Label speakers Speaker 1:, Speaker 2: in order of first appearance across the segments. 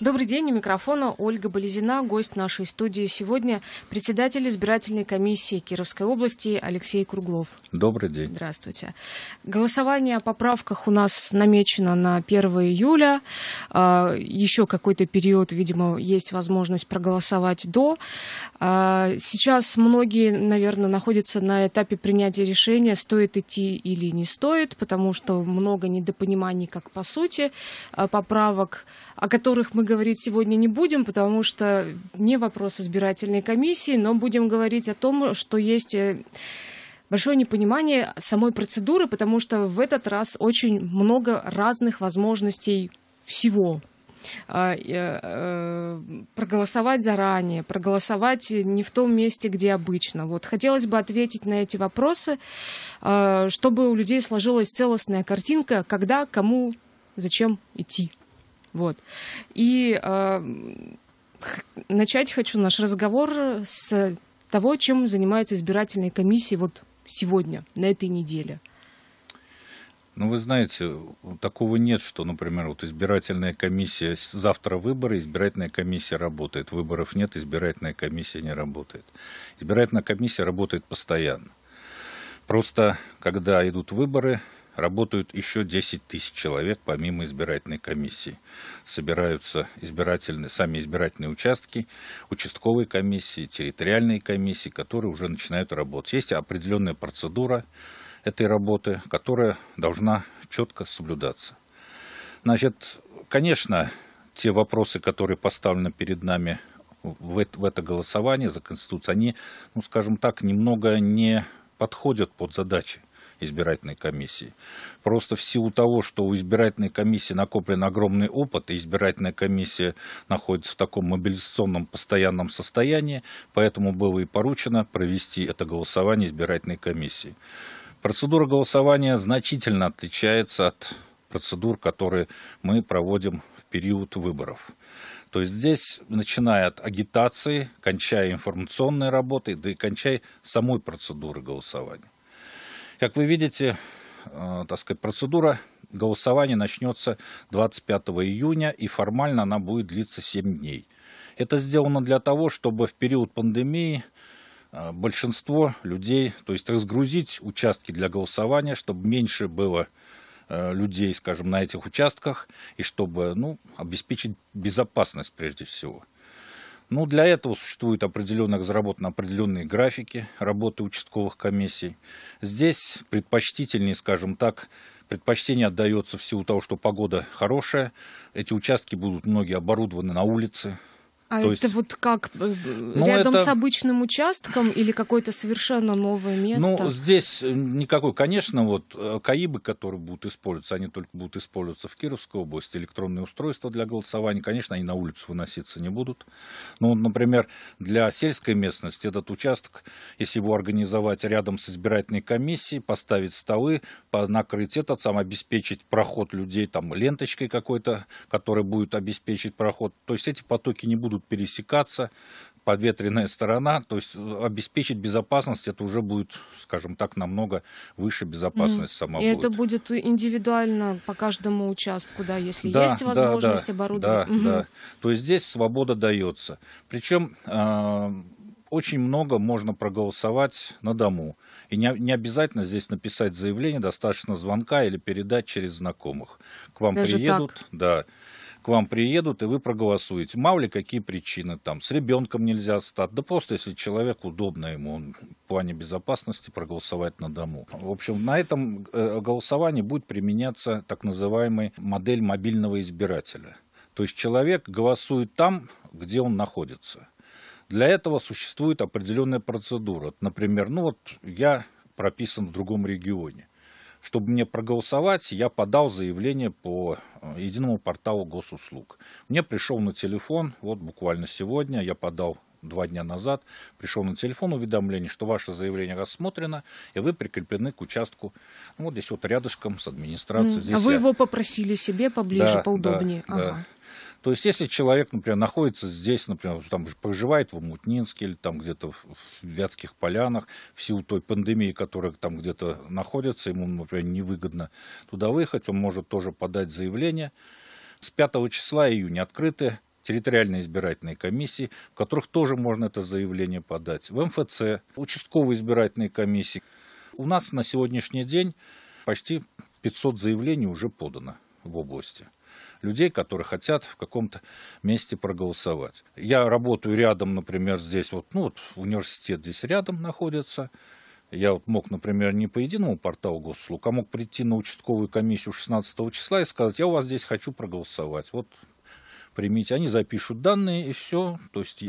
Speaker 1: Добрый день. У микрофона Ольга Болезина. Гость нашей студии сегодня председатель избирательной комиссии Кировской области Алексей Круглов. Добрый день. Здравствуйте. Голосование о поправках у нас намечено на 1 июля. А, еще какой-то период, видимо, есть возможность проголосовать до. А, сейчас многие, наверное, находятся на этапе принятия решения, стоит идти или не стоит, потому что много недопониманий как по сути а, поправок, о которых мы говорим говорить сегодня не будем, потому что не вопрос избирательной комиссии, но будем говорить о том, что есть э, большое непонимание самой процедуры, потому что в этот раз очень много разных возможностей всего а, э, э, проголосовать заранее, проголосовать не в том месте, где обычно. Вот хотелось бы ответить на эти вопросы, а, чтобы у людей сложилась целостная картинка, когда, кому, зачем идти. Вот. И э, начать хочу наш разговор с того, чем занимаются избирательные комиссии вот сегодня, на этой неделе.
Speaker 2: Ну, вы знаете, такого нет, что, например, вот избирательная комиссия, завтра выборы, избирательная комиссия работает. Выборов нет, избирательная комиссия не работает. Избирательная комиссия работает постоянно. Просто, когда идут выборы, работают еще 10 тысяч человек помимо избирательной комиссии. Собираются избирательные, сами избирательные участки, участковые комиссии, территориальные комиссии, которые уже начинают работать. Есть определенная процедура этой работы, которая должна четко соблюдаться. Значит, конечно, те вопросы, которые поставлены перед нами в это, в это голосование за Конституцию, они, ну, скажем так, немного не подходят под задачи избирательной комиссии. Просто в силу того, что у избирательной комиссии накоплен огромный опыт, и избирательная комиссия находится в таком мобилизационном постоянном состоянии, поэтому было и поручено провести это голосование избирательной комиссии. Процедура голосования значительно отличается от процедур, которые мы проводим в период выборов. То есть здесь, начиная от агитации, кончая информационной работой, да и кончая самой процедуры голосования. Как вы видите, э, так сказать, процедура голосования начнется 25 июня, и формально она будет длиться 7 дней. Это сделано для того, чтобы в период пандемии э, большинство людей, то есть разгрузить участки для голосования, чтобы меньше было э, людей, скажем, на этих участках, и чтобы ну, обеспечить безопасность прежде всего. Ну, для этого существует определенно разработаны определенные графики работы участковых комиссий. Здесь предпочтительнее, скажем так, предпочтение отдается в силу того, что погода хорошая. Эти участки будут многие оборудованы на улице,
Speaker 1: а То это есть... вот как э, ну, рядом это... с обычным участком или какое-то совершенно новое ну, место? Ну,
Speaker 2: здесь э, никакой, конечно, вот э, КАИБы, которые будут использоваться, они только будут использоваться в Кировской области, электронные устройства для голосования, конечно, они на улицу выноситься не будут. Ну, например, для сельской местности этот участок, если его организовать рядом с избирательной комиссией, поставить столы, накрыть этот сам, обеспечить проход людей там ленточкой какой-то, которая будет обеспечить проход, то есть эти потоки не будут будут пересекаться, подветренная сторона, то есть э, обеспечить безопасность, это уже будет, скажем так, намного выше безопасность mm. сама. И будет.
Speaker 1: это будет индивидуально по каждому участку, да, если да, есть возможность да, оборудовать. Да, mm да.
Speaker 2: То есть здесь свобода дается. Причем э, очень много можно проголосовать на дому. И не, не обязательно здесь написать заявление, достаточно звонка или передать через знакомых. К вам Даже приедут, так? да вам приедут, и вы проголосуете. Мало ли какие причины, там, с ребенком нельзя стать, да просто если человек удобно ему в плане безопасности проголосовать на дому. В общем, на этом э, голосовании будет применяться так называемая модель мобильного избирателя. То есть человек голосует там, где он находится. Для этого существует определенная процедура. Например, ну вот я прописан в другом регионе чтобы мне проголосовать, я подал заявление по э, единому порталу госуслуг. Мне пришел на телефон, вот буквально сегодня я подал два дня назад, пришел на телефон уведомление, что ваше заявление рассмотрено, и вы прикреплены к участку, ну, вот здесь вот рядышком с администрацией. Mm. Здесь а вы я... его
Speaker 1: попросили себе поближе, да, поудобнее. Да, ага. да.
Speaker 2: То есть, если человек, например, находится здесь, например, там проживает в Амутнинске или там где-то в Вятских полянах, в силу той пандемии, которая там где-то находится, ему, например, невыгодно туда выехать, он может тоже подать заявление. С 5 числа июня открыты территориальные избирательные комиссии, в которых тоже можно это заявление подать. В МФЦ, участковые избирательные комиссии. У нас на сегодняшний день почти 500 заявлений уже подано в области людей, которые хотят в каком-то месте проголосовать. Я работаю рядом, например, здесь вот, ну вот университет здесь рядом находится. Я вот мог, например, не по единому порталу госуслуг, а мог прийти на участковую комиссию 16 числа и сказать, я у вас здесь хочу проголосовать. Вот примите. Они запишут данные и все. То есть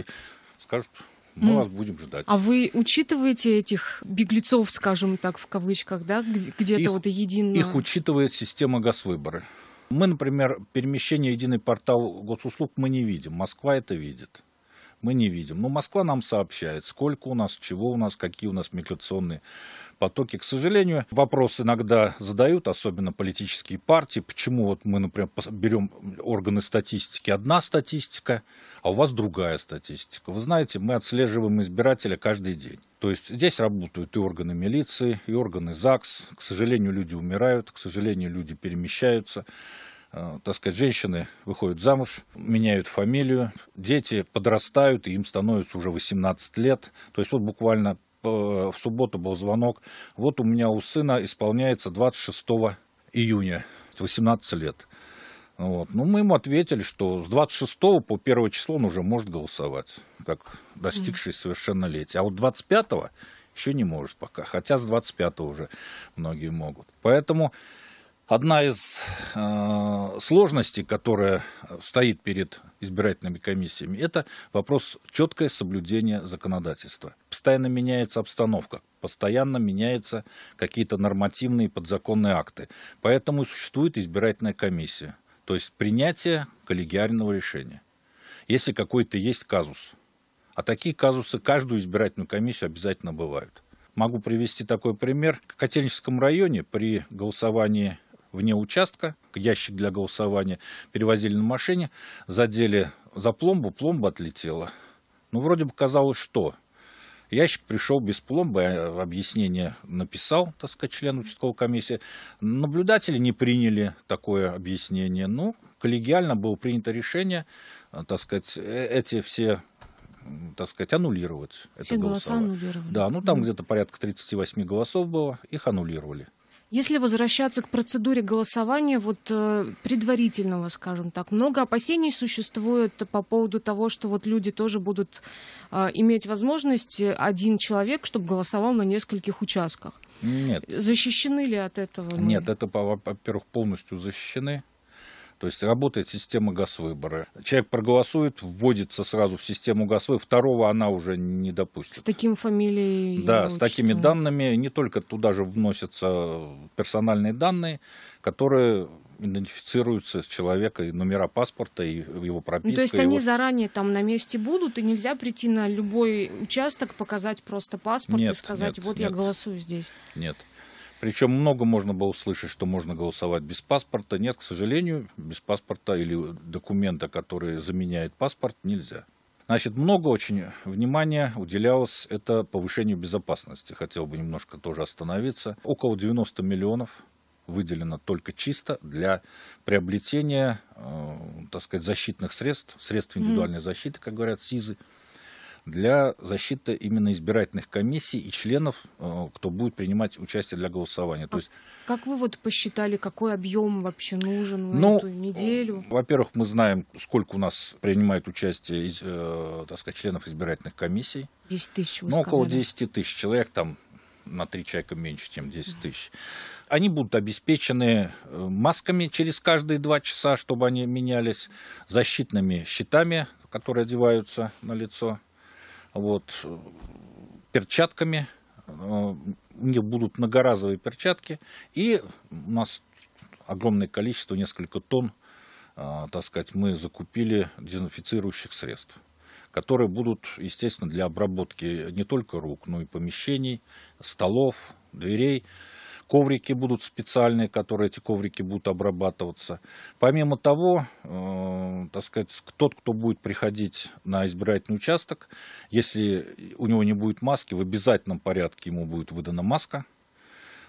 Speaker 2: скажут, мы mm. вас будем ждать. А
Speaker 1: вы учитываете этих беглецов, скажем так, в кавычках, да, где-то вот едино? Их
Speaker 2: учитывает система госвыборы. Мы, например, перемещение единый портал госуслуг мы не видим. Москва это видит мы не видим. Но Москва нам сообщает, сколько у нас, чего у нас, какие у нас миграционные потоки. К сожалению, вопрос иногда задают, особенно политические партии, почему вот мы, например, берем органы статистики, одна статистика, а у вас другая статистика. Вы знаете, мы отслеживаем избирателя каждый день. То есть здесь работают и органы милиции, и органы ЗАГС. К сожалению, люди умирают, к сожалению, люди перемещаются. Э, так сказать, женщины выходят замуж, меняют фамилию, дети подрастают, и им становится уже 18 лет. То есть вот буквально э, в субботу был звонок. Вот у меня у сына исполняется 26 июня, 18 лет. Вот. Ну, мы ему ответили, что с 26 по 1 число он уже может голосовать, как достигший совершеннолетия. А вот 25 еще не может пока, хотя с 25 уже многие могут. Поэтому Одна из э, сложностей, которая стоит перед избирательными комиссиями, это вопрос четкое соблюдение законодательства. Постоянно меняется обстановка, постоянно меняются какие-то нормативные подзаконные акты. Поэтому и существует избирательная комиссия, то есть принятие коллегиального решения, если какой-то есть казус. А такие казусы каждую избирательную комиссию обязательно бывают. Могу привести такой пример. В Котельническом районе при голосовании вне участка, ящик для голосования перевозили на машине, задели за пломбу, пломба отлетела. Ну, вроде бы казалось, что Ящик пришел без пломбы, а, э, объяснение написал, так сказать, член участковой комиссии. Наблюдатели не приняли такое объяснение, но ну, коллегиально было принято решение, э, так сказать, э, эти все так сказать, аннулировать. Все это голоса аннулировали. Да, ну там mm. где-то порядка 38 голосов было, их аннулировали.
Speaker 1: Если возвращаться к процедуре голосования, вот э, предварительного, скажем так, много опасений существует по поводу того, что вот люди тоже будут э, иметь возможность э, один человек, чтобы голосовал на нескольких участках. Нет. Защищены ли от этого? Мы? Нет,
Speaker 2: это, во-первых, полностью защищены. То есть работает система газвыбора. Человек проголосует, вводится сразу в систему газвыбора, второго она уже не допустит. С
Speaker 1: таким фамилией. Да, с
Speaker 2: такими данными не только туда же вносятся персональные данные, которые идентифицируются с человека и номера паспорта, и его прописка. Ну, то есть его... они
Speaker 1: заранее там на месте будут, и нельзя прийти на любой участок, показать просто паспорт нет, и сказать, нет, вот нет. я голосую здесь.
Speaker 2: Нет. Причем много можно было услышать, что можно голосовать без паспорта. Нет, к сожалению, без паспорта или документа, который заменяет паспорт, нельзя. Значит, много очень внимания уделялось это повышению безопасности. Хотел бы немножко тоже остановиться. Около 90 миллионов выделено только чисто для приобретения, э, так сказать, защитных средств, средств индивидуальной mm. защиты, как говорят СИЗы, для защиты именно избирательных комиссий и членов, э, кто будет принимать участие для голосования. То а есть...
Speaker 1: Как вы вот посчитали, какой объем вообще нужен ну, эту неделю?
Speaker 2: Э, во-первых, мы знаем, сколько у нас принимает участие из, э, так сказать, членов избирательных комиссий.
Speaker 1: 10 тысяч, вы ну, около 10
Speaker 2: тысяч человек, там на три человека меньше, чем 10 тысяч. Они будут обеспечены э, масками через каждые два часа, чтобы они менялись, защитными щитами, которые одеваются на лицо вот, перчатками. У э, них будут многоразовые перчатки. И у нас огромное количество, несколько тонн, э, так сказать, мы закупили дезинфицирующих средств которые будут, естественно, для обработки не только рук, но и помещений, столов, дверей коврики будут специальные, которые эти коврики будут обрабатываться. Помимо того, э, так сказать, тот, кто будет приходить на избирательный участок, если у него не будет маски, в обязательном порядке ему будет выдана маска,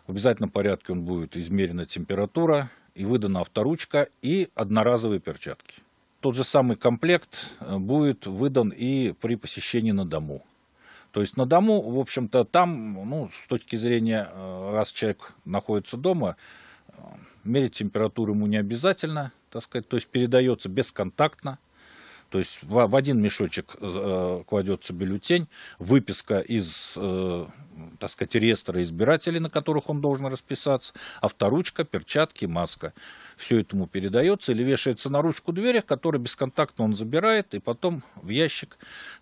Speaker 2: в обязательном порядке он будет измерена температура и выдана авторучка и одноразовые перчатки. Тот же самый комплект э, будет выдан и при посещении на дому. То есть на дому, в общем-то, там, ну, с точки зрения, э, раз человек находится дома, э, мерить температуру ему не обязательно, так сказать, то есть передается бесконтактно, то есть в, в один мешочек э, кладется бюллетень, выписка из, э, так сказать, реестра избирателей, на которых он должен расписаться, авторучка, перчатки, маска. Все этому передается или вешается на ручку двери, которую бесконтактно он забирает, и потом в ящик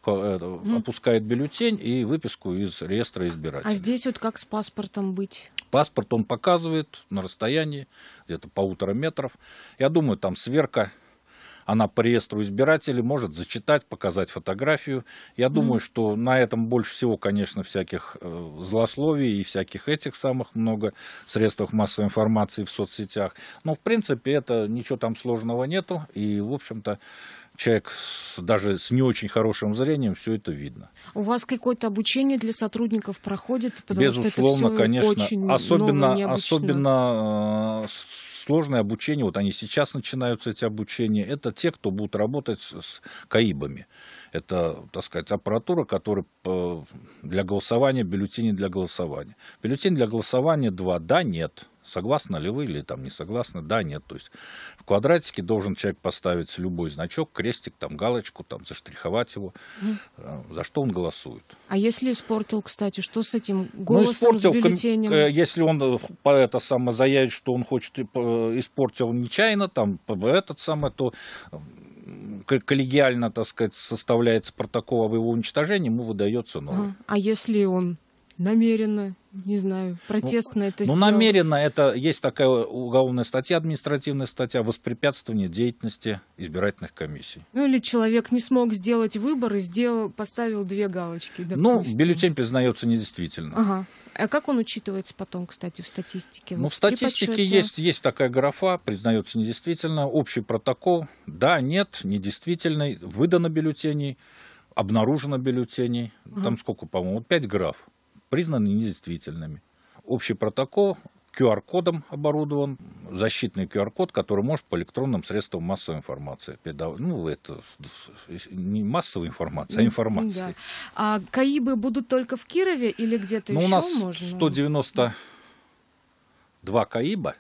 Speaker 2: э, опускает бюллетень и выписку из реестра избирателей. А здесь
Speaker 1: вот как с паспортом быть?
Speaker 2: Паспорт он показывает на расстоянии где-то полутора метров. Я думаю, там сверка она по реестру избирателей может зачитать, показать фотографию. Я думаю, mm что на этом больше всего, конечно, всяких э, злословий и всяких этих самых много в средствах массовой информации в соцсетях. Но, в принципе, это ничего там сложного нету. И, в общем-то, человек даже с не очень хорошим зрением, все это видно.
Speaker 1: У вас какое-то обучение для сотрудников проходит? Потому Безусловно, что это все конечно. особенно,
Speaker 2: особенно э, сложное обучение, вот они сейчас начинаются, эти обучения, это те, кто будут работать с КАИБами. Это, так сказать, аппаратура, которая э, для голосования, бюллетени для голосования. Бюллетень для голосования 2, да, нет согласны ли вы или там не согласны, да, нет. То есть в квадратике должен человек поставить любой значок, крестик, там галочку, там заштриховать его, mm. за что он голосует.
Speaker 1: А если испортил, кстати, что с этим ну, голосом, ну, испортил, с бюллетенем? Э,
Speaker 2: если он э, по это самое заявит, что он хочет, испортил нечаянно, там, этот самое, то коллегиально, так сказать, составляется протокол об его уничтожении, ему выдается новый.
Speaker 1: А если он намеренно не знаю, протестно ну, это Ну, намеренно
Speaker 2: это, есть такая уголовная статья, административная статья, воспрепятствование деятельности избирательных комиссий.
Speaker 1: Ну, или человек не смог сделать выбор и сделал, поставил две галочки, ну, допустим. Ну,
Speaker 2: бюллетень признается недействительно.
Speaker 1: Ага. А как он учитывается потом, кстати, в статистике? Ну, вот в статистике есть,
Speaker 2: есть такая графа, признается недействительно, общий протокол, да, нет, недействительный, выдано бюллетеней, обнаружено бюллетеней, ага. там сколько, по-моему, пять граф признаны недействительными. Общий протокол QR-кодом оборудован, защитный QR-код, который может по электронным средствам массовой информации передавать. Ну, это не массовая информация, а информация. Да.
Speaker 1: А КАИБы будут только в Кирове или где-то ну, еще? У нас можно?
Speaker 2: 192 КАИБа,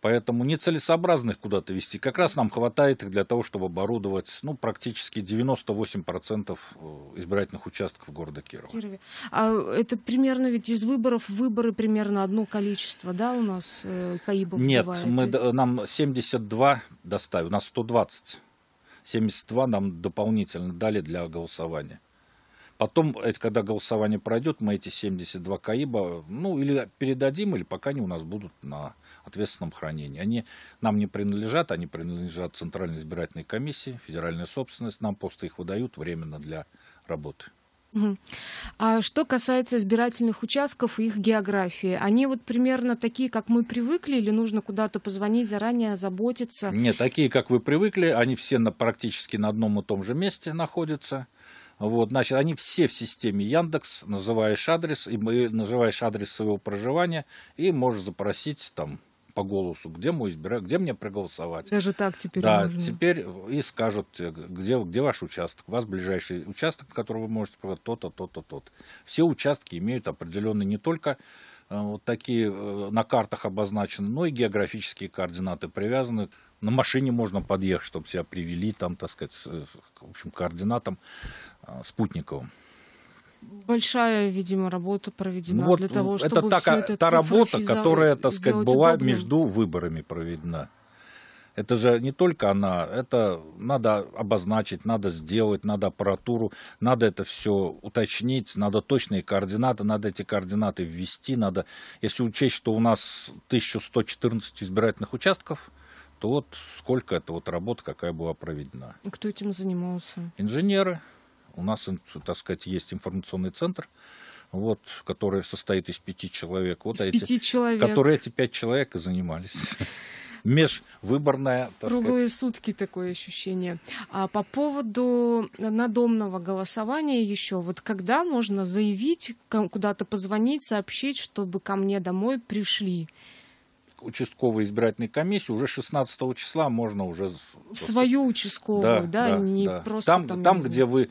Speaker 2: Поэтому нецелесообразных куда-то вести. Как раз нам хватает их для того, чтобы оборудовать ну, практически 98% э, избирательных участков города
Speaker 1: Кирова. Кирове. А это примерно ведь из выборов выборы примерно одно количество, да, у нас э, КАИБов Нет, мы,
Speaker 2: нам 72 доставили, у нас 120. 72 нам дополнительно дали для голосования. Потом, это когда голосование пройдет, мы эти 72 КАИБа, ну, или передадим, или пока они у нас будут на ответственном хранении. Они нам не принадлежат, они принадлежат Центральной избирательной комиссии, федеральная собственность. Нам просто их выдают временно для работы.
Speaker 1: А что касается избирательных участков и их географии, они вот примерно такие, как мы привыкли, или нужно куда-то позвонить заранее, заботиться?
Speaker 2: Нет, такие, как вы привыкли, они все на, практически на одном и том же месте находятся. Вот, значит, они все в системе Яндекс, называешь адрес, и называешь адрес своего проживания, и можешь запросить там по голосу, где мой избиратель, где мне проголосовать. Даже так теперь Да, можно. теперь и скажут, где, где ваш участок. У вас ближайший участок, который вы можете проголосовать, то-то, то-то, то-то. Все участки имеют определенный не только Э, вот такие э, на картах обозначены, но ну, и географические координаты привязаны. На машине можно подъехать, чтобы тебя привели там, так сказать, э, в общем, координатам спутниковым.
Speaker 1: Большая, видимо, работа проведена ну, вот для того, чтобы а, это та, все это та работа, которая, так сказать, была удобным. между
Speaker 2: выборами проведена. Это же не только она, это надо обозначить, надо сделать, надо аппаратуру, надо это все уточнить, надо точные координаты, надо эти координаты ввести, надо, если учесть, что у нас 1114 избирательных участков, то вот сколько это вот работа, какая была проведена.
Speaker 1: И кто этим занимался?
Speaker 2: Инженеры. У нас, так сказать, есть информационный центр, вот, который состоит из пяти человек. Вот С эти, пяти человек. Которые эти пять человек и занимались межвыборная, так Круглые сказать.
Speaker 1: сутки такое ощущение. А по поводу надомного голосования еще, вот когда можно заявить, куда-то позвонить, сообщить, чтобы ко мне домой пришли?
Speaker 2: участковой избирательной комиссии уже 16 числа можно уже...
Speaker 1: В свою участковую, да, да, да не да. просто там... Там, там где
Speaker 2: вы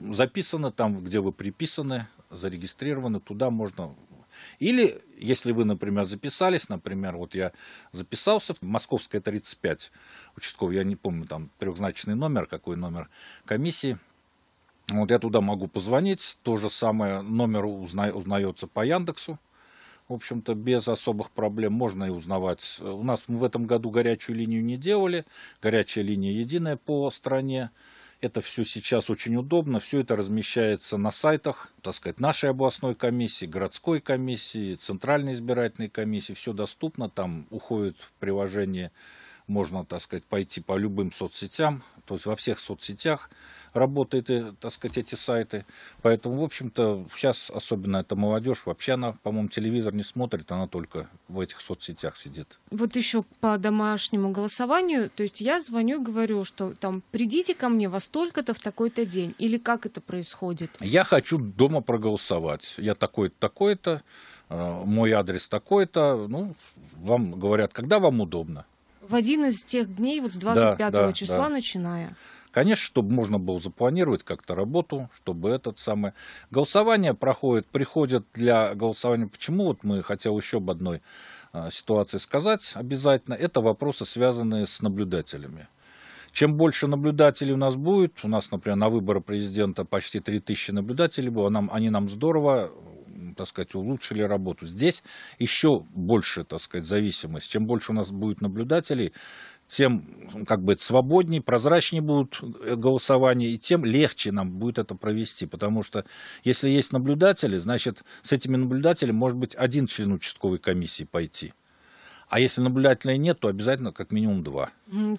Speaker 2: записаны, там, где вы приписаны, зарегистрированы, туда можно или, если вы, например, записались, например, вот я записался, в Московская 35, участковый, я не помню, там трехзначный номер, какой номер комиссии, вот я туда могу позвонить, то же самое, номер узна, узнается по Яндексу, в общем-то, без особых проблем можно и узнавать. У нас мы в этом году горячую линию не делали, горячая линия единая по стране, это все сейчас очень удобно, все это размещается на сайтах, так сказать, нашей областной комиссии, городской комиссии, центральной избирательной комиссии, все доступно, там уходит в приложение можно, так сказать, пойти по любым соцсетям, то есть во всех соцсетях работают, э, так сказать, эти сайты. Поэтому, в общем-то, сейчас, особенно это молодежь, вообще она, по-моему, телевизор не смотрит, она только в этих соцсетях сидит.
Speaker 1: Вот еще по домашнему голосованию, то есть я звоню и говорю, что там придите ко мне во столько-то в такой-то день, или как это происходит?
Speaker 2: Я хочу дома проголосовать, я такой-то, такой-то, «Э, мой адрес такой-то, ну, вам говорят, когда вам удобно
Speaker 1: в один из тех дней, вот с 25 да, да, числа да. начиная.
Speaker 2: Конечно, чтобы можно было запланировать как-то работу, чтобы этот самый... Голосование проходит, приходит для голосования. Почему вот мы, хотел еще об одной а, ситуации сказать обязательно, это вопросы, связанные с наблюдателями. Чем больше наблюдателей у нас будет, у нас, например, на выборы президента почти 3000 наблюдателей было, нам, они нам здорово так сказать, улучшили работу. Здесь еще больше, так сказать, зависимость. Чем больше у нас будет наблюдателей, тем как бы свободнее, прозрачнее будут э, голосования, и тем легче нам будет это провести. Потому что если есть наблюдатели, значит, с этими наблюдателями может быть один член участковой комиссии пойти. А если наблюдателей нет, то обязательно как минимум два.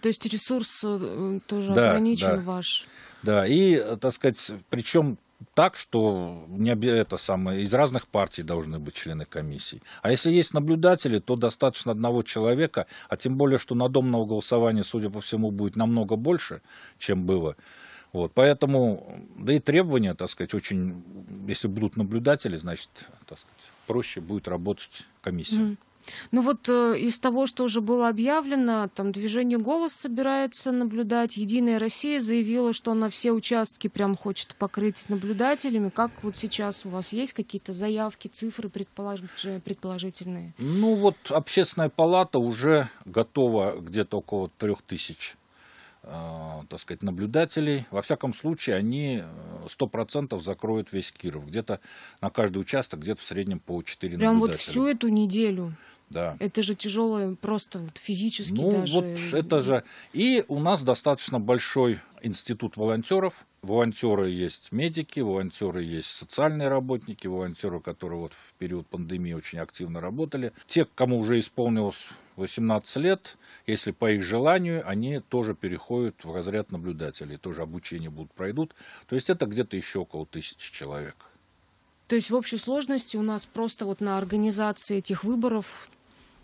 Speaker 1: То есть ресурс э, тоже да, ограничен да. ваш.
Speaker 2: Да, и, э, так сказать, причем так, что не обе... это самое, из разных партий должны быть члены комиссии. А если есть наблюдатели, то достаточно одного человека, а тем более, что надомного голосования, судя по всему, будет намного больше, чем было. Вот, поэтому, да и требования, так сказать, очень, если будут наблюдатели, значит, так сказать, проще будет работать комиссия. Mm-hmm.
Speaker 1: Ну вот э, из того, что уже было объявлено, там движение «Голос» собирается наблюдать. «Единая Россия» заявила, что она все участки прям хочет покрыть наблюдателями. Как вот сейчас у вас есть какие-то заявки, цифры предполож... предположительные?
Speaker 2: Ну вот общественная палата уже готова где-то около трех тысяч э, так сказать, наблюдателей. Во всяком случае, они 100% э, закроют весь Киров. Где-то на каждый участок, где-то в среднем по 4 Прям наблюдателя. вот всю
Speaker 1: эту неделю? Да. Это же тяжелое просто вот физически ну, даже. Вот
Speaker 2: это же. И у нас достаточно большой институт волонтеров. Волонтеры есть медики, волонтеры есть социальные работники, волонтеры, которые вот в период пандемии очень активно работали. Те, кому уже исполнилось 18 лет, если по их желанию, они тоже переходят в разряд наблюдателей, тоже обучение будут пройдут. То есть это где-то еще около тысячи человек.
Speaker 1: То есть в общей сложности у нас просто вот на организации этих выборов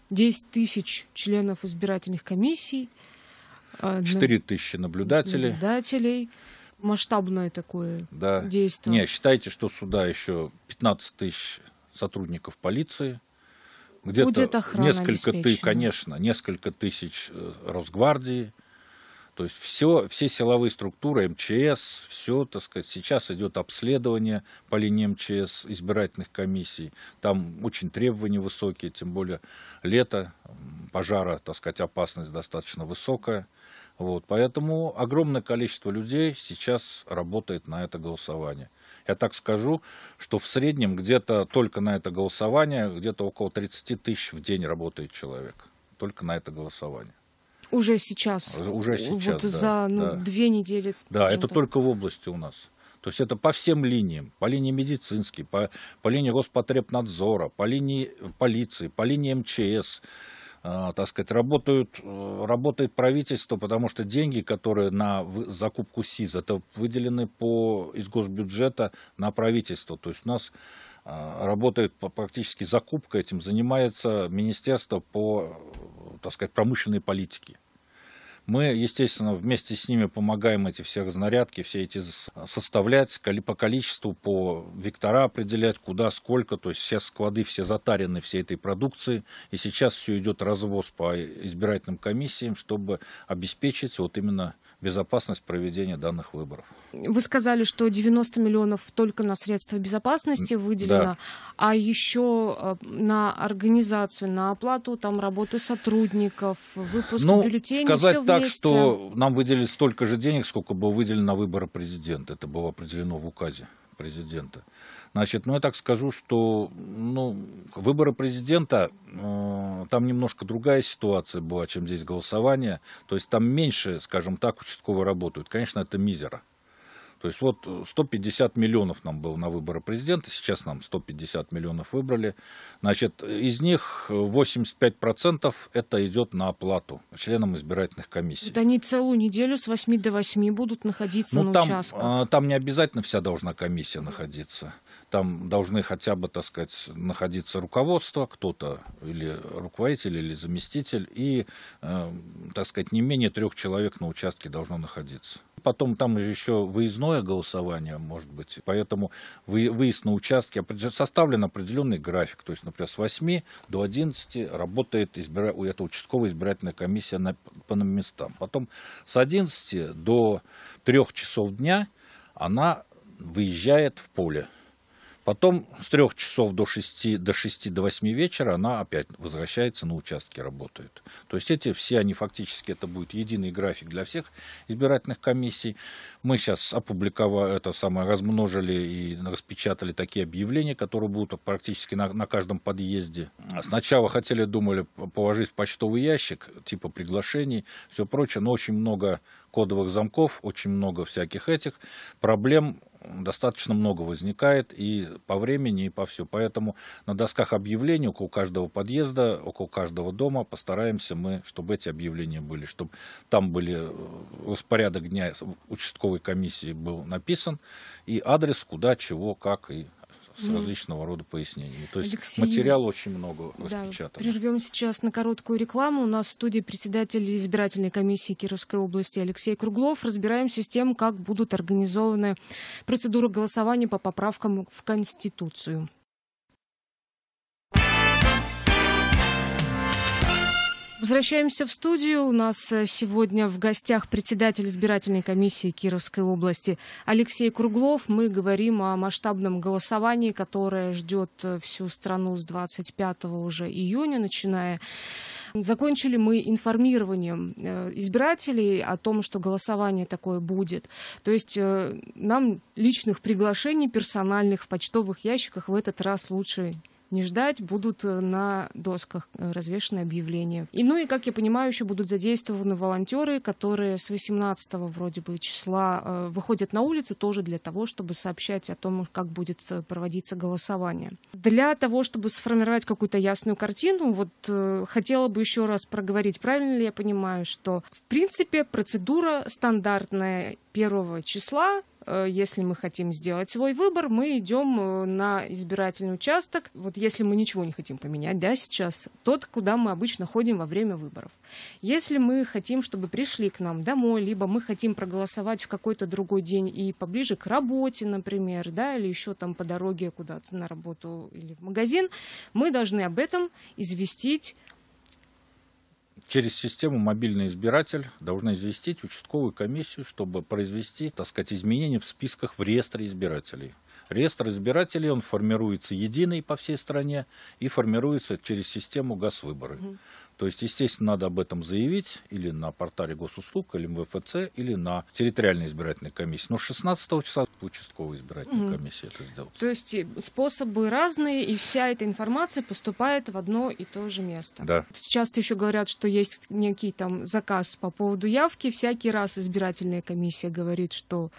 Speaker 1: 10 тысяч членов избирательных комиссий. 4 а,
Speaker 2: тысячи наблюдателей.
Speaker 1: Наблюдателей. Масштабное такое да. действие. Не,
Speaker 2: считайте, что сюда еще 15 тысяч сотрудников полиции. Где-то несколько ты конечно, несколько тысяч э, Росгвардии то есть все, все силовые структуры, МЧС, все, так сказать, сейчас идет обследование по линии МЧС избирательных комиссий. Там очень требования высокие, тем более лето, пожара, так сказать, опасность достаточно высокая. Вот, поэтому огромное количество людей сейчас работает на это голосование. Я так скажу, что в среднем где-то только на это голосование, где-то около 30 тысяч в день работает человек. Только на это голосование.
Speaker 1: Уже сейчас. Уже сейчас. Вот да, за ну, да. две недели. Да, это так.
Speaker 2: только в области у нас. То есть это по всем линиям, по линии медицинской, по, по линии Роспотребнадзора, по линии полиции, по линии МЧС, а, так сказать, работают, э, работает правительство, потому что деньги, которые на закупку СИЗ, это выделены по, из госбюджета на правительство. То есть у нас э, работает практически закупка этим, занимается министерство по так сказать, промышленной политики. Мы, естественно, вместе с ними помогаем эти все разнарядки, все эти составлять по количеству, по вектора определять, куда, сколько. То есть все склады, все затарены всей этой продукции. И сейчас все идет развоз по избирательным комиссиям, чтобы обеспечить вот именно безопасность проведения данных выборов.
Speaker 1: Вы сказали, что 90 миллионов только на средства безопасности выделено, да. а еще э, на организацию, на оплату там работы сотрудников, выпуск ну, бюллетеней. Сказать так, вместе. что
Speaker 2: нам выделили столько же денег, сколько было выделено на выборы президента. Это было определено в указе президента. Значит, ну я так скажу, что ну, выборы президента, э, там немножко другая ситуация была, чем здесь голосование. То есть там меньше, скажем так, участковые работают. Конечно, это мизера. То есть вот 150 э, миллионов нам было на выборы президента, сейчас нам 150 миллионов выбрали. Значит, из них 85% э, это идет на оплату членам избирательных комиссий. Да
Speaker 1: они целую неделю с 8 до 8 будут находиться ну, на там, участках. А,
Speaker 2: там не обязательно вся должна комиссия находиться. Там должны хотя бы, так сказать, находиться руководство, кто-то или руководитель, или заместитель, и, э, так сказать, не менее трех человек на участке должно находиться. Потом там же еще выездное голосование может быть, поэтому выезд на участке, составлен определенный график, то есть, например, с 8 до 11 работает избира... это участковая избирательная комиссия на, по местам. Потом с 11 до 3 часов дня она выезжает в поле Потом с трех часов до шести, до шести до восьми вечера она опять возвращается на участке работает. То есть эти все, они фактически, это будет единый график для всех избирательных комиссий. Мы сейчас опубликовали, это самое, размножили и распечатали такие объявления, которые будут практически на, на каждом подъезде. Сначала хотели, думали, положить в почтовый ящик, типа приглашений, все прочее, но очень много кодовых замков, очень много всяких этих. Проблем достаточно много возникает и по времени, и по все. Поэтому на досках объявлений около каждого подъезда, около каждого дома постараемся мы, чтобы эти объявления были, чтобы там были э, распорядок дня э, участковой комиссии был написан и адрес, куда, чего, как и с различного рода пояснениями. То есть Алексей... материала очень много распечатан. Да,
Speaker 1: прервем сейчас на короткую рекламу. У нас в студии председатель избирательной комиссии Кировской области Алексей Круглов. Разбираемся с тем, как будут организованы процедуры голосования по поправкам в Конституцию. Возвращаемся в студию. У нас э, сегодня в гостях председатель избирательной комиссии Кировской области Алексей Круглов. Мы говорим о масштабном голосовании, которое ждет э, всю страну с 25 уже июня, начиная Закончили мы информированием э, избирателей о том, что голосование такое будет. То есть нам личных приглашений персональных в почтовых ящиках в этот раз лучше не ждать, будут э, на досках э, развешаны объявления. И, ну и, как я понимаю, еще будут задействованы волонтеры, которые с 18 вроде бы числа э, выходят на улицы тоже для того, чтобы сообщать о том, как будет проводиться голосование. Для того, чтобы сформировать какую-то ясную картину, вот хотела бы еще раз проговорить, правильно ли я понимаю, что, в принципе, процедура стандартная первого числа Э, если мы хотим сделать свой выбор, мы идем э, на избирательный участок. Вот если мы ничего не хотим поменять, да, сейчас, тот, куда мы обычно ходим во время выборов. Если мы хотим, чтобы пришли к нам домой, либо мы хотим проголосовать в какой-то другой день и поближе к работе, например, да, или еще там по дороге куда-то на работу или в магазин, мы должны об этом известить
Speaker 2: Через систему мобильный избиратель должна известить участковую комиссию, чтобы произвести, так сказать, изменения в списках в реестре избирателей. Реестр избирателей, он формируется единый по всей стране и формируется через систему ГАС-выборы. Угу. То есть, естественно, надо об этом заявить или на портале госуслуг, или МВФЦ, или на территориальной избирательной комиссии. Но 16 числа участковой избирательной mm. комиссии это сделать.
Speaker 1: То есть э, способы разные, и вся эта информация поступает в одно и то же место. Да. Сейчас еще говорят, что есть некий там заказ по поводу явки. Всякий раз избирательная комиссия говорит, что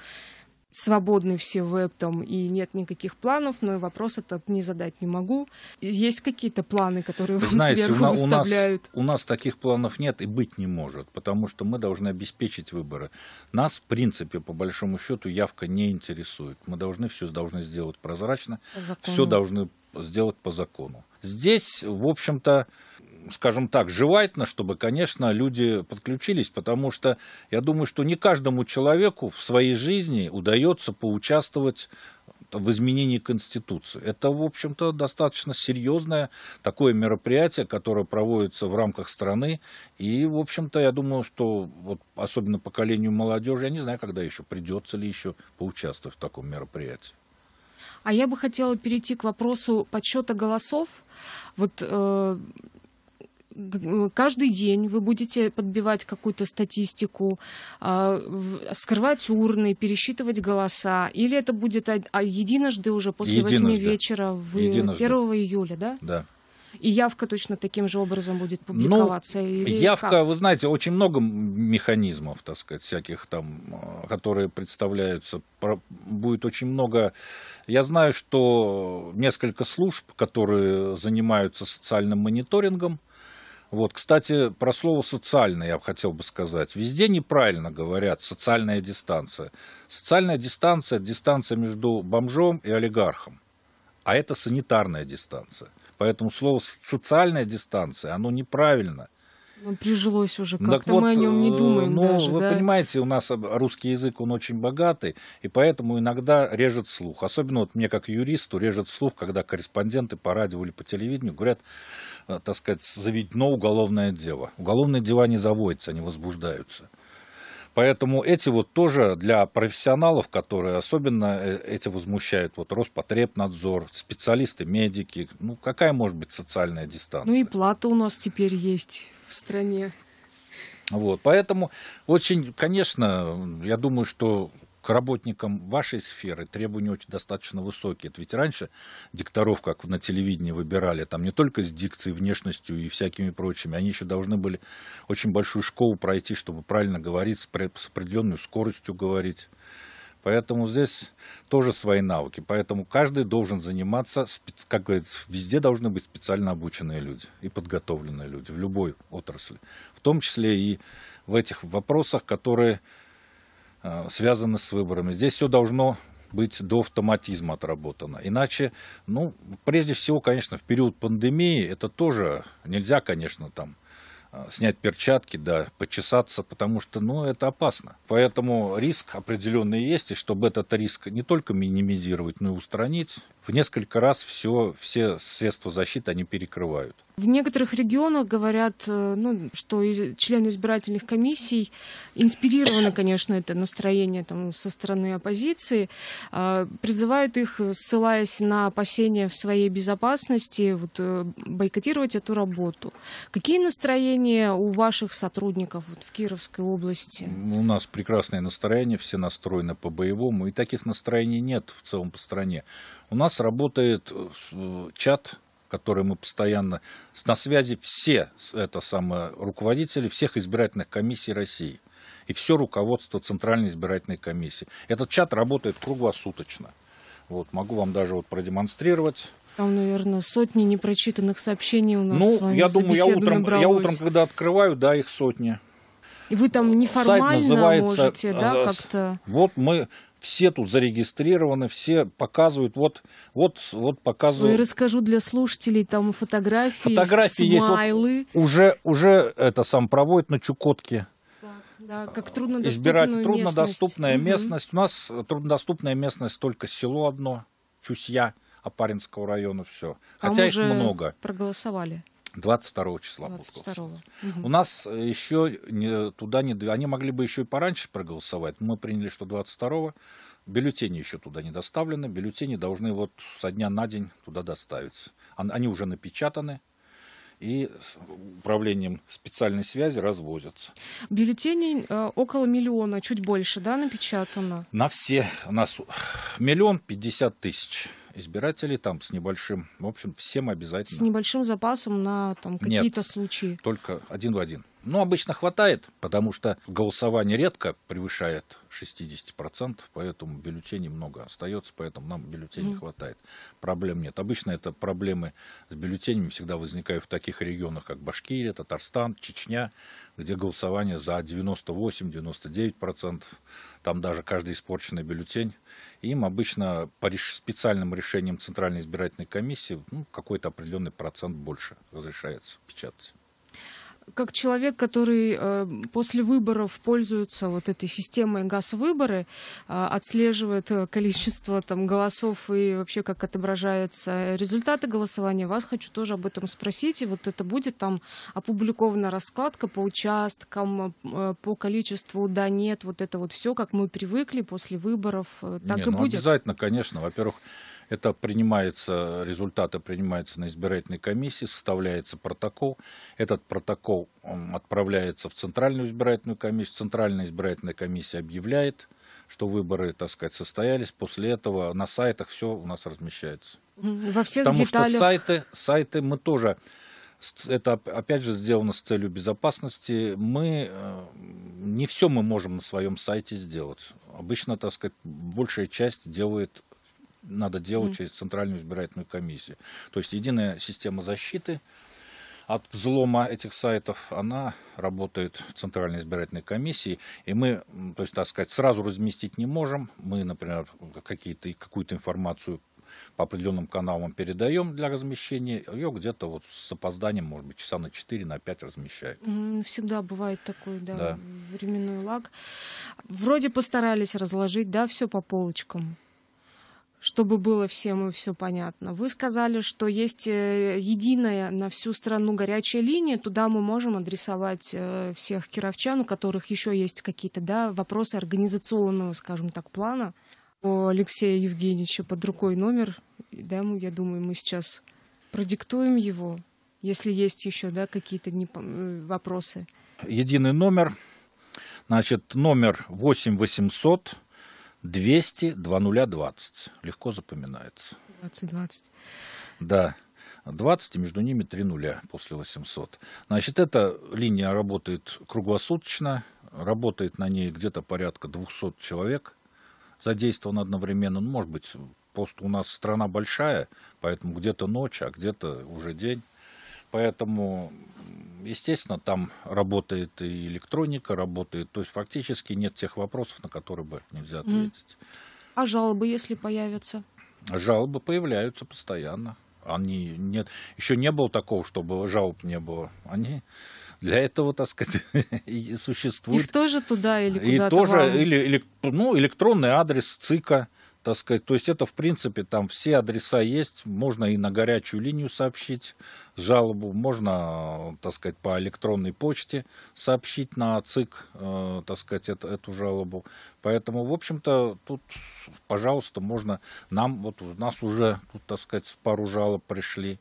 Speaker 1: свободны все в этом и нет никаких планов, но и вопрос это не задать не могу. Есть какие-то планы, которые Вы вам знаете, сверху у, выставляют?
Speaker 2: У нас, у нас таких планов нет и быть не может, потому что мы должны обеспечить выборы. Нас, в принципе, по большому счету, явка не интересует. Мы должны все должны сделать прозрачно, все должны сделать по закону. Здесь, в общем-то, скажем так, желательно, чтобы, конечно, люди подключились, потому что я думаю, что не каждому человеку в своей жизни удается поучаствовать в изменении Конституции. Это, в общем-то, достаточно серьезное такое мероприятие, которое проводится в рамках страны. И, в общем-то, я думаю, что вот, особенно поколению молодежи, я не знаю, когда еще, придется ли еще поучаствовать в таком мероприятии.
Speaker 1: А я бы хотела перейти к вопросу подсчета голосов. Вот э, Э, каждый день вы будете подбивать какую-то статистику, а, скрывать урны, пересчитывать голоса, или это будет а, единожды уже после единожды. вечера в 1 июля, да? Да. И явка точно таким же образом будет ну, публиковаться? Ну, явка, как?
Speaker 2: вы знаете, очень много механизмов, так сказать, всяких там, э, которые представляются. Будет очень много... Я знаю, что несколько служб, которые занимаются социальным мониторингом, вот, кстати, про слово социальное я бы хотел бы сказать. Везде неправильно говорят социальная дистанция. Социальная дистанция – дистанция между бомжом и олигархом. А это санитарная дистанция. Поэтому слово социальная дистанция, оно неправильно –
Speaker 1: ну, прижилось уже как-то, так мы о нем не э, думаем ну, даже, Вы да?
Speaker 2: понимаете, у нас русский язык, он очень богатый, и поэтому иногда режет слух. Особенно вот мне как юристу режет слух, когда корреспонденты по радио или по телевидению говорят, э, так сказать, заведено уголовное дело. Уголовные дела не заводятся, они возбуждаются. Поэтому эти вот тоже для профессионалов, которые особенно э, эти возмущают, вот Роспотребнадзор, специалисты, медики, ну какая может быть социальная дистанция? Ну и
Speaker 1: плата у нас теперь есть в стране.
Speaker 2: Вот, поэтому очень, конечно, я думаю, что к работникам вашей сферы требования очень достаточно высокие. Это ведь раньше дикторов, как на телевидении выбирали, там не только с дикцией, внешностью и всякими прочими, они еще должны были очень большую школу пройти, чтобы правильно говорить, с определенной скоростью говорить. Поэтому здесь тоже свои навыки. Поэтому каждый должен заниматься, как говорится, везде должны быть специально обученные люди и подготовленные люди в любой отрасли. В том числе и в этих вопросах, которые а, связаны с выборами. Здесь все должно быть до автоматизма отработано. Иначе, ну, прежде всего, конечно, в период пандемии это тоже нельзя, конечно, там Э, снять перчатки, да, почесаться, потому что, ну, это опасно. Поэтому риск определенный есть, и чтобы этот риск не только минимизировать, но и устранить, в несколько раз все, все средства защиты они перекрывают.
Speaker 1: В некоторых регионах говорят, э, ну, что члены избирательных комиссий инспирировано, конечно, это настроение там, со стороны оппозиции, а, призывают их, ссылаясь на опасения в своей безопасности, вот, э, бойкотировать эту работу. Какие настроения у ваших сотрудников вот, в Кировской области?
Speaker 2: Ну, у нас прекрасное настроение, все настроены по-боевому, и таких настроений нет в целом по стране. У нас работает э, чат которые мы постоянно... На связи все это самое, руководители всех избирательных комиссий России и все руководство Центральной избирательной комиссии. Этот чат работает круглосуточно. Вот, могу вам даже вот продемонстрировать.
Speaker 1: Там, наверное, сотни непрочитанных сообщений у нас ну, с вами я думаю, я утром, я утром,
Speaker 2: когда открываю, да, их сотни.
Speaker 1: И вы там неформально Сайт называется, можете, да, как-то...
Speaker 2: Вот мы все тут зарегистрированы, все показывают, вот, вот, вот показывают. Ну и
Speaker 1: расскажу для слушателей, там фотографии, фотографии смайлы. Есть.
Speaker 2: Вот уже, уже это сам проводит на Чукотке. Да,
Speaker 1: да как Избирать труднодоступная местность.
Speaker 2: местность. У нас труднодоступная местность только село одно, Чусья, Апаринского района, все. Хотя их много.
Speaker 1: проголосовали.
Speaker 2: 22 числа. 22 угу. У нас э, еще не, туда не... Они могли бы еще и пораньше проголосовать. Мы приняли, что 22-го. Бюллетени еще туда не доставлены. Бюллетени должны вот со дня на день туда доставиться. Они уже напечатаны и с управлением специальной связи развозятся.
Speaker 1: Бюллетеней э, около миллиона, чуть больше, да, напечатано?
Speaker 2: На все. У нас миллион пятьдесят тысяч избирателей там с небольшим, в общем, всем обязательно. С
Speaker 1: небольшим запасом на там какие-то
Speaker 2: случаи. Только один в один. Ну, обычно хватает, потому что голосование редко превышает 60%, поэтому бюллетеней много остается, поэтому нам бюллетеней mm. хватает. Проблем нет. Обычно это проблемы с бюллетенями всегда возникают в таких регионах, как Башкирия, Татарстан, Чечня, где голосование за 98-99%, там даже каждый испорченный бюллетень. Им обычно по специальным решениям Центральной избирательной комиссии ну, какой-то определенный процент больше разрешается печатать
Speaker 1: как человек, который э, после выборов пользуется вот этой системой газ-выборы, э, отслеживает э, количество там, голосов и вообще как отображаются результаты голосования, вас хочу тоже об этом спросить. И вот это будет там опубликована раскладка по участкам, э, по количеству да-нет, вот это вот все, как мы привыкли после выборов. Э, так Не, и ну, будет. Обязательно,
Speaker 2: конечно. Во-первых, это принимается, результаты принимаются на избирательной комиссии, составляется протокол. Этот протокол отправляется в Центральную избирательную комиссию. Центральная избирательная комиссия объявляет, что выборы, так сказать, состоялись. После этого на сайтах все у нас размещается.
Speaker 1: Во всех Потому деталях. что сайты,
Speaker 2: сайты мы тоже... Это, опять же, сделано с целью безопасности. Мы... Э, не все мы можем на своем сайте сделать. Обычно, так сказать, большая часть делает надо делать через Центральную избирательную комиссию. То есть единая система защиты от взлома этих сайтов, она работает в Центральной избирательной комиссии, и мы, то есть, так сказать, сразу разместить не можем. Мы, например, какую-то информацию по определенным каналам передаем для размещения, ее где-то вот с опозданием, может быть, часа на 4, на 5 размещают.
Speaker 1: Ну, всегда бывает такой, да, да. временной лаг. Вроде постарались разложить, да, все по полочкам чтобы было всем и все понятно. Вы сказали, что есть э, единая на всю страну горячая линия, туда мы можем адресовать э, всех кировчан, у которых еще есть какие-то да, вопросы организационного, скажем так, плана. У Алексея Евгеньевича под рукой номер, да, мы, я думаю, мы сейчас продиктуем его, если есть еще да, какие-то э, вопросы.
Speaker 2: Единый номер, значит, номер 8 восемьсот. 200 2020. Легко запоминается.
Speaker 1: 2020.
Speaker 2: Да. 20, и между ними 3 нуля после 800. Значит, эта линия работает круглосуточно, работает на ней где-то порядка 200 человек, задействован одновременно. Ну, может быть, просто у нас страна большая, поэтому где-то ночь, а где-то уже день. Поэтому Естественно, там работает и электроника, работает. То есть фактически нет тех вопросов, на которые бы нельзя
Speaker 1: ответить. А жалобы, если появятся?
Speaker 2: Жалобы появляются постоянно. Они нет, еще не было такого, чтобы жалоб не было. Они для этого, так сказать, и существуют. Их
Speaker 1: тоже туда или куда-то. И тоже вам? или,
Speaker 2: или, ну, электронный адрес ЦИКа так сказать, то есть это, в принципе, там все адреса есть, можно и на горячую линию сообщить жалобу, можно, так сказать, по электронной почте сообщить на ЦИК, э, так сказать, это, эту жалобу. Поэтому, в общем-то, тут, пожалуйста, можно нам, вот у нас уже, тут, так сказать, пару жалоб пришли,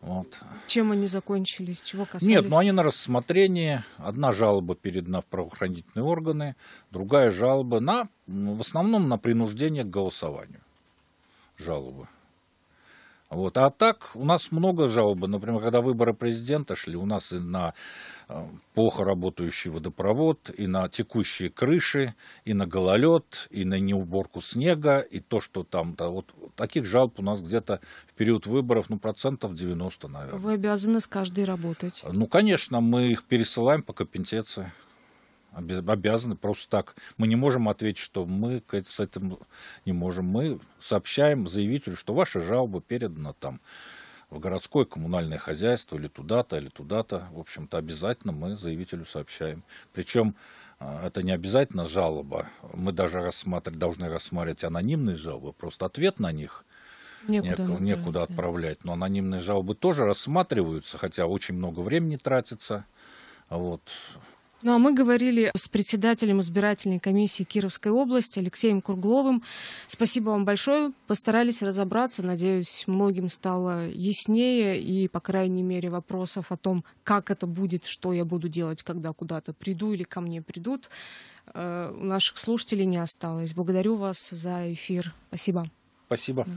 Speaker 2: вот.
Speaker 1: Чем они закончились? Чего касались? Нет, ну они
Speaker 2: на рассмотрение. Одна жалоба передана в правоохранительные органы, другая жалоба на, в основном на принуждение к голосованию. Жалобы. Вот. А так у нас много жалоб, Например, когда выборы президента шли, у нас и на э, плохо работающий водопровод, и на текущие крыши, и на гололед, и на неуборку снега, и то, что там... Да, вот таких жалоб у нас где-то в период выборов, ну, процентов 90, наверное.
Speaker 1: Вы обязаны с каждой работать.
Speaker 2: Ну, конечно, мы их пересылаем по компенсации обязаны просто так. Мы не можем ответить, что мы с этим не можем. Мы сообщаем заявителю, что ваша жалоба передана там в городское коммунальное хозяйство или туда-то, или туда-то. В общем-то, обязательно мы заявителю сообщаем. Причем а, это не обязательно жалоба. Мы даже рассматривать, должны рассматривать анонимные жалобы, просто ответ на них
Speaker 1: некуда, некуда, некуда
Speaker 2: отправлять. Но анонимные жалобы тоже рассматриваются, хотя очень много времени тратится. Вот.
Speaker 1: Ну а мы говорили с председателем избирательной комиссии Кировской области Алексеем Кургловым. Спасибо вам большое. Постарались разобраться. Надеюсь, многим стало яснее и, по крайней мере, вопросов о том, как это будет, что я буду делать, когда куда-то приду или ко мне придут, э, у наших слушателей не осталось. Благодарю вас за эфир. Спасибо.
Speaker 2: Спасибо.